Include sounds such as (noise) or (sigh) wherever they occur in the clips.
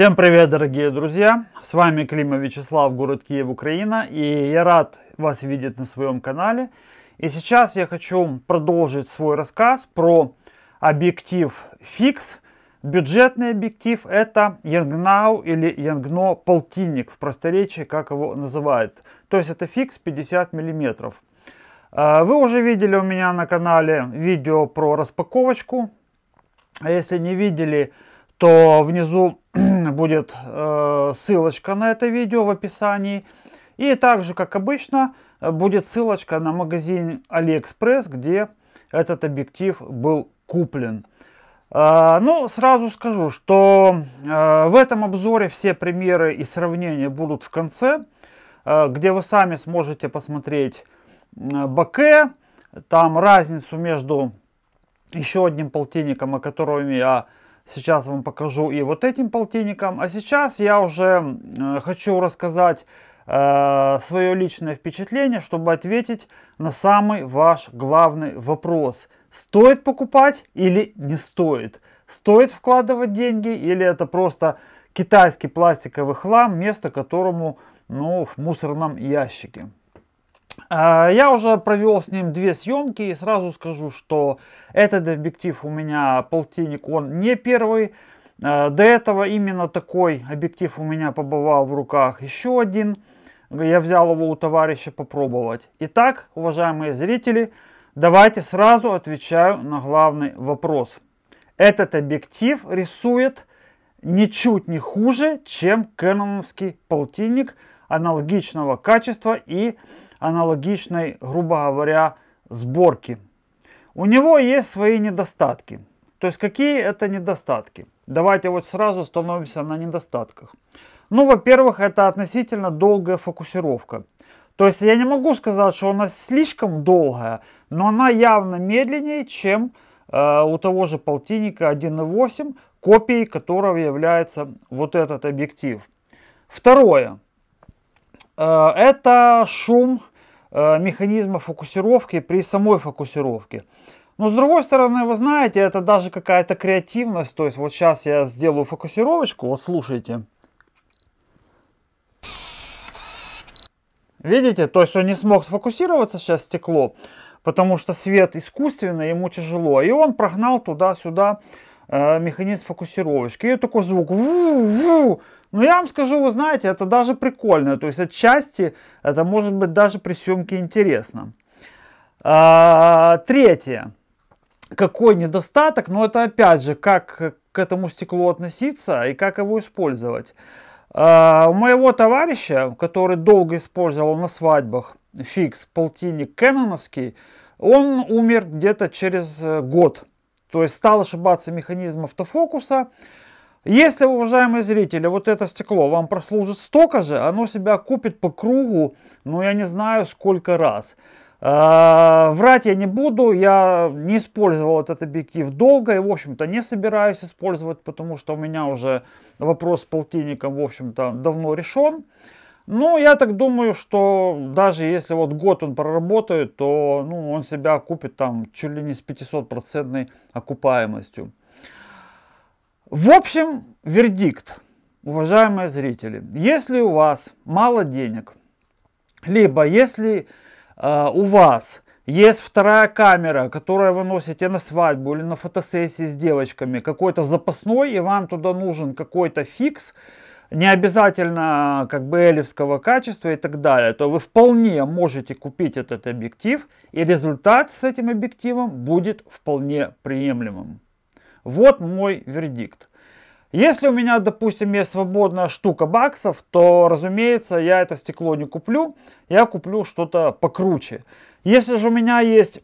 Всем привет, дорогие друзья! С вами Клима Вячеслав, город Киев, Украина. И я рад вас видеть на своем канале. И сейчас я хочу продолжить свой рассказ про объектив Fix. Бюджетный объектив это Янгнау или Янгно полтинник в просторечии, как его называют. То есть это Fix 50 миллиметров. А, вы уже видели у меня на канале видео про распаковочку. А если не видели, то внизу будет э, ссылочка на это видео в описании. И также, как обычно, будет ссылочка на магазин AliExpress, где этот объектив был куплен. А, ну, сразу скажу, что э, в этом обзоре все примеры и сравнения будут в конце, э, где вы сами сможете посмотреть боке, там разницу между еще одним полтинником, о котором я Сейчас вам покажу и вот этим полтинником. А сейчас я уже э, хочу рассказать э, свое личное впечатление, чтобы ответить на самый ваш главный вопрос. Стоит покупать или не стоит? Стоит вкладывать деньги или это просто китайский пластиковый хлам, место которому ну, в мусорном ящике? А, я уже провел с ним две съемки и сразу скажу, что этот объектив у меня полтинник, он не первый. А, до этого именно такой объектив у меня побывал в руках еще один. Я взял его у товарища попробовать. Итак, уважаемые зрители, давайте сразу отвечаю на главный вопрос. Этот объектив рисует ничуть не хуже, чем кэноновский полтинник аналогичного качества и качества аналогичной, грубо говоря, сборки. У него есть свои недостатки. То есть какие это недостатки? Давайте вот сразу становимся на недостатках. Ну, во-первых, это относительно долгая фокусировка. То есть я не могу сказать, что она слишком долгая, но она явно медленнее, чем э, у того же полтинника 1.8, копией которого является вот этот объектив. Второе. Э, это шум Э, механизма фокусировки при самой фокусировке. Но с другой стороны, вы знаете, это даже какая-то креативность. То есть вот сейчас я сделаю фокусировочку, вот слушайте. Видите, то есть он не смог сфокусироваться сейчас стекло, потому что свет искусственный, ему тяжело. И он прогнал туда-сюда Э, механизм фокусировочки. И такой звук. ву Ну, я вам скажу, вы знаете, это даже прикольно. То есть, отчасти это может быть даже при съемке интересно. А, третье. Какой недостаток? Но ну, это опять же, как к этому стеклу относиться и как его использовать. А, у моего товарища, который долго использовал на свадьбах фикс полтинник кэноновский, он умер где-то через э, год то есть стал ошибаться механизм автофокуса. Если, уважаемые зрители, вот это стекло вам прослужит столько же, оно себя купит по кругу, ну я не знаю сколько раз. А, врать я не буду, я не использовал этот объектив долго и, в общем-то, не собираюсь использовать, потому что у меня уже вопрос с полтинником, в общем-то, давно решен. Ну, я так думаю, что даже если вот год он проработает, то ну, он себя окупит там чуть ли не с 500% окупаемостью. В общем, вердикт, уважаемые зрители. Если у вас мало денег, либо если э, у вас есть вторая камера, которую вы носите на свадьбу или на фотосессии с девочками, какой-то запасной, и вам туда нужен какой-то фикс – не обязательно как бы элевского качества и так далее, то вы вполне можете купить этот объектив, и результат с этим объективом будет вполне приемлемым. Вот мой вердикт. Если у меня, допустим, есть свободная штука баксов, то, разумеется, я это стекло не куплю, я куплю что-то покруче. Если же у меня есть,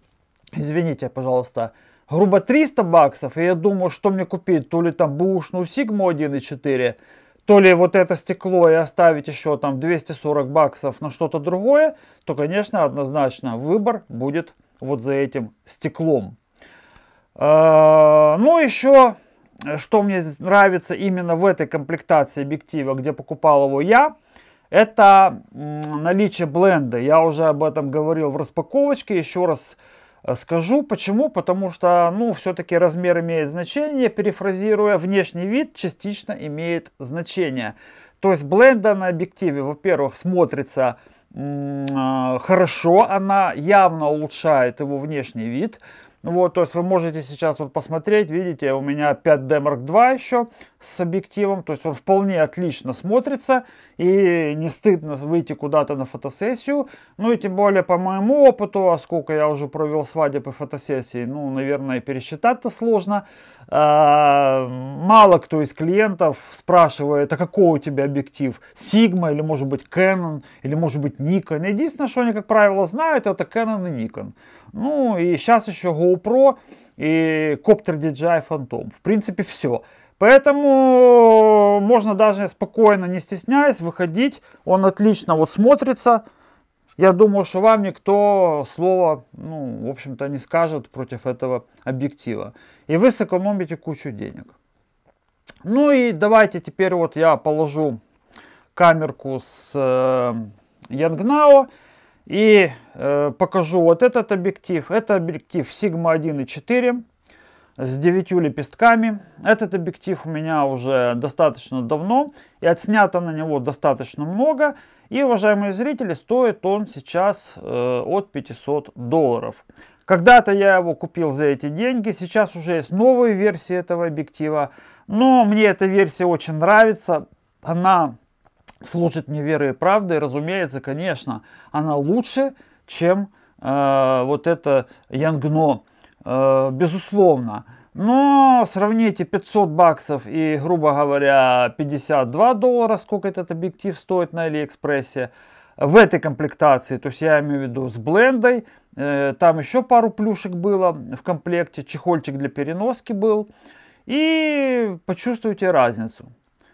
(clears throat) извините, пожалуйста, грубо 300 баксов, и я думаю, что мне купить, то ли там бушную Sigma 1.4, то ли вот это стекло и оставить еще там 240 баксов на что-то другое, то, конечно, однозначно выбор будет вот за этим стеклом. А, ну, еще, что мне нравится именно в этой комплектации объектива, где покупал его я, это наличие бленда. Я уже об этом говорил в распаковочке. Еще раз Э, скажу почему, потому что, ну, все-таки размер имеет значение, перефразируя, внешний вид частично имеет значение. То есть бленда на объективе, во-первых, смотрится э, хорошо, она явно улучшает его внешний вид. Вот, то есть вы можете сейчас вот посмотреть, видите, у меня 5D Mark II еще, с объективом, то есть он вполне отлично смотрится и не стыдно выйти куда-то на фотосессию. Ну и тем более по моему опыту, а сколько я уже провел свадеб и фотосессии, ну, наверное, пересчитать-то сложно. А, мало кто из клиентов спрашивает, а какой у тебя объектив? Sigma или может быть Canon или может быть Nikon. Единственное, что они, как правило, знают, это Canon и Nikon. Ну и сейчас еще GoPro и коптер DJI Phantom. В принципе, все. Поэтому можно даже спокойно, не стесняясь, выходить. Он отлично вот смотрится. Я думаю, что вам никто слова, ну, в общем-то, не скажет против этого объектива. И вы сэкономите кучу денег. Ну и давайте теперь вот я положу камерку с э, Янгнао и э, покажу вот этот объектив. Это объектив Sigma 1.4 с 9 лепестками. Этот объектив у меня уже достаточно давно и отснято на него достаточно много. И, уважаемые зрители, стоит он сейчас э, от 500 долларов. Когда-то я его купил за эти деньги, сейчас уже есть новые версии этого объектива. Но мне эта версия очень нравится, она служит мне верой и правдой. Разумеется, конечно, она лучше, чем э, вот это Янгно Э, безусловно. Но сравните 500 баксов и, грубо говоря, 52 доллара, сколько этот объектив стоит на Алиэкспрессе, в этой комплектации, то есть я имею в виду с блендой, э, там еще пару плюшек было в комплекте, чехольчик для переноски был, и почувствуйте разницу.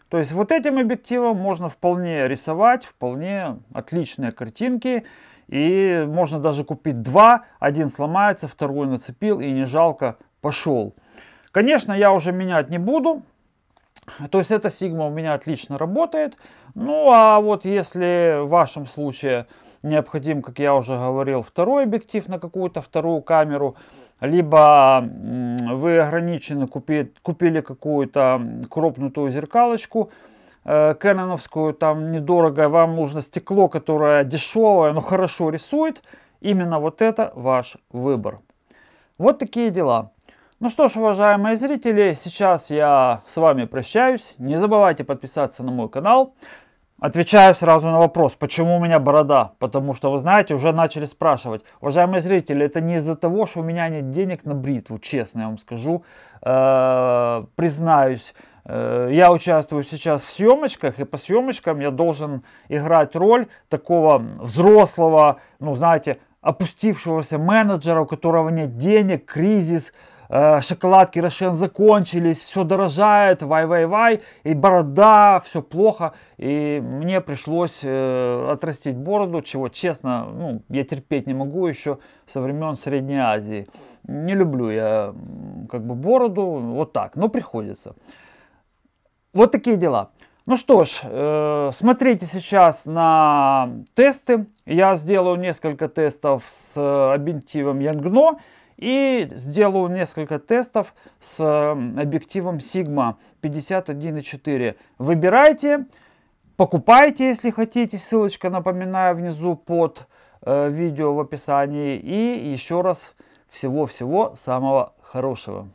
То есть вот этим объективом можно вполне рисовать, вполне отличные картинки, и можно даже купить два, один сломается, второй нацепил и не жалко пошел. Конечно, я уже менять не буду, то есть эта сигма у меня отлично работает. Ну а вот если в вашем случае необходим, как я уже говорил, второй объектив на какую-то вторую камеру, либо вы ограничены, купи, купили какую-то кропнутую зеркалочку, Э, кэноновскую, там недорого, вам нужно стекло, которое дешевое, но хорошо рисует. Именно вот это ваш выбор. Вот такие дела. Ну что ж, уважаемые зрители, сейчас я с вами прощаюсь. Не забывайте подписаться на мой канал. Отвечаю сразу на вопрос, почему у меня борода? Потому что, вы знаете, уже начали спрашивать. Уважаемые зрители, это не из-за того, что у меня нет денег на бритву, честно я вам скажу. Э -э признаюсь, Э, я участвую сейчас в съемочках, и по съемочкам я должен играть роль такого взрослого, ну, знаете, опустившегося менеджера, у которого нет денег, кризис, э, шоколадки Рошен закончились, все дорожает, вай-вай-вай, и борода, все плохо. И мне пришлось э, отрастить бороду, чего, честно, ну, я терпеть не могу еще со времен Средней Азии. Не люблю я как бы бороду, вот так, но приходится. Вот такие дела. Ну что ж, э, смотрите сейчас на тесты. Я сделаю несколько тестов с э, объективом Янгно и сделаю несколько тестов с э, объективом Sigma 51.4. Выбирайте, покупайте, если хотите. Ссылочка, напоминаю, внизу под видео в описании. И еще раз всего-всего самого хорошего.